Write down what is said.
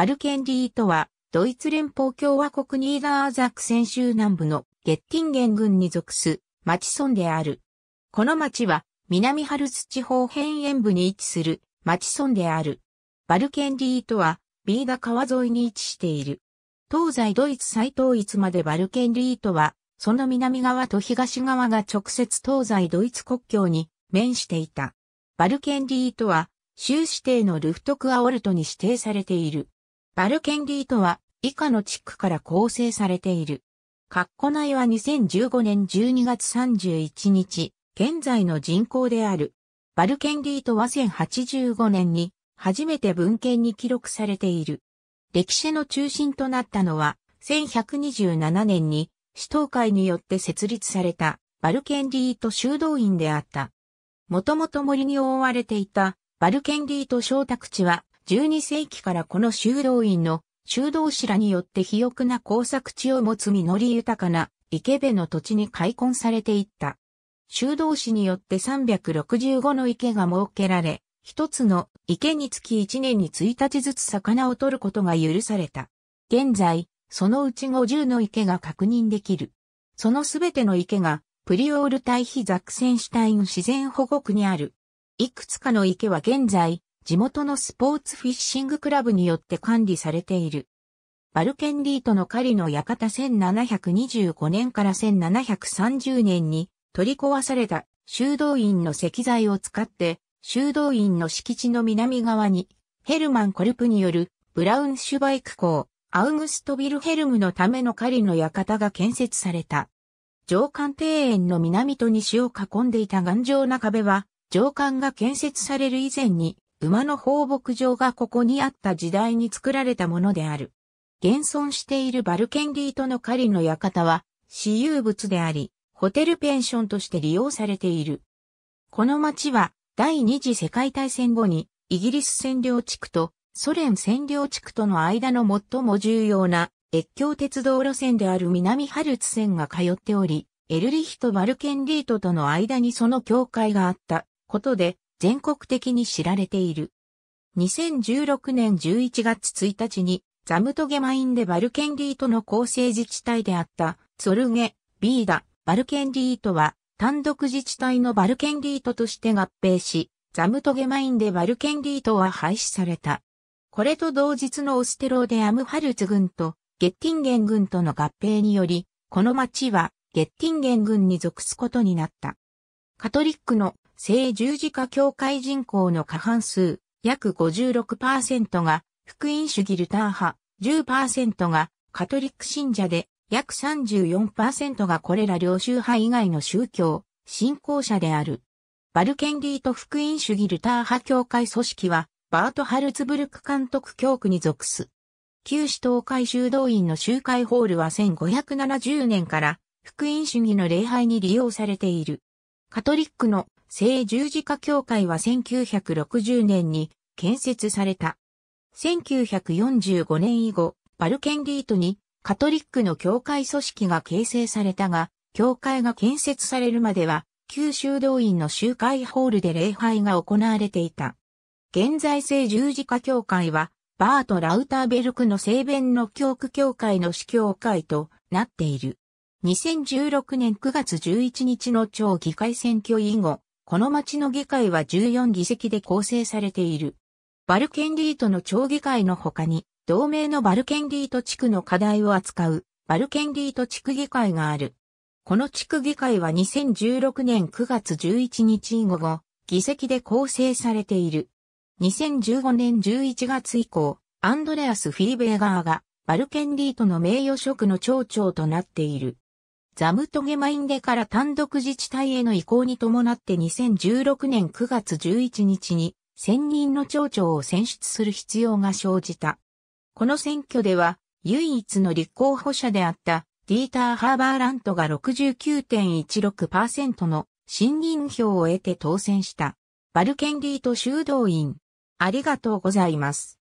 バルケンリーとは、ドイツ連邦共和国ニーダーザク先州南部のゲッティンゲン郡に属す町村である。この町は南ハルツ地方辺縁部に位置する町村である。バルケンリーとはビーダ川沿いに位置している。東西ドイツ再統一までバルケンリーとは、その南側と東側が直接東西ドイツ国境に面していた。バルケンリーとは、州指定のルフトクアオルトに指定されている。バルケンリートは以下の地区から構成されている。カッコ内は2015年12月31日、現在の人口である。バルケンリートは1085年に初めて文献に記録されている。歴史の中心となったのは1127年に首都会によって設立されたバルケンリート修道院であった。もともと森に覆われていたバルケンリート小宅地は12世紀からこの修道院の修道士らによって肥沃な工作地を持つ実り豊かな池辺の土地に開墾されていった。修道士によって365の池が設けられ、一つの池につき1年に1日ずつ魚を取ることが許された。現在、そのうち50の池が確認できる。そのすべての池が、プリオール対比ザクセンシュタイン自然保護区にある。いくつかの池は現在、地元のスポーツフィッシングクラブによって管理されている。バルケンリートの狩りの館1725年から1730年に取り壊された修道院の石材を使って修道院の敷地の南側にヘルマン・コルプによるブラウンシュバイク校アウグスト・ビルヘルムのための狩りの館が建設された。上官庭園の南と西を囲んでいた頑丈な壁は上官が建設される以前に馬の放牧場がここにあった時代に作られたものである。現存しているバルケンリートの狩りの館は私有物であり、ホテルペンションとして利用されている。この町は第二次世界大戦後にイギリス占領地区とソ連占領地区との間の最も重要な越境鉄道路線である南ハルツ線が通っており、エルリヒとバルケンリートとの間にその境界があったことで全国的に知られている。2016年11月1日にザムトゲマインでバルケンリートの構成自治体であったソルゲ、ビーダ、バルケンリートは単独自治体のバルケンリートとして合併し、ザムトゲマインでバルケンリートは廃止された。これと同日のオステローデアムハルツ軍とゲッティンゲン軍との合併により、この町はゲッティンゲン軍に属すことになった。カトリックの聖十字架教会人口の過半数、約56%が福音主義ルター派、10%がカトリック信者で、約34%がこれら領宗派以外の宗教、信仰者である。バルケンリート福音主義ルター派教会組織は、バート・ハルツブルク監督教区に属す。旧市東海修道院の集会ホールは1570年から、福音主義の礼拝に利用されている。カトリックの聖十字架教会は1960年に建設された。1945年以後、バルケンリートにカトリックの教会組織が形成されたが、教会が建設されるまでは、旧修道院の集会ホールで礼拝が行われていた。現在聖十字架教会は、バート・ラウターベルクの聖弁の教区教会の司教会となっている。2016年9月11日の町議会選挙以後、この町の議会は14議席で構成されている。バルケンリートの町議会の他に、同盟のバルケンリート地区の課題を扱う、バルケンリート地区議会がある。この地区議会は2016年9月11日以後、議席で構成されている。2015年11月以降、アンドレアス・フィリベーガーが、バルケンリートの名誉職の町長となっている。ザムトゲマインデから単独自治体への移行に伴って2016年9月11日に専任の町長を選出する必要が生じた。この選挙では唯一の立候補者であったディーター・ハーバーラントが69.16%の新任票を得て当選した。バルケンリート修道院。ありがとうございます。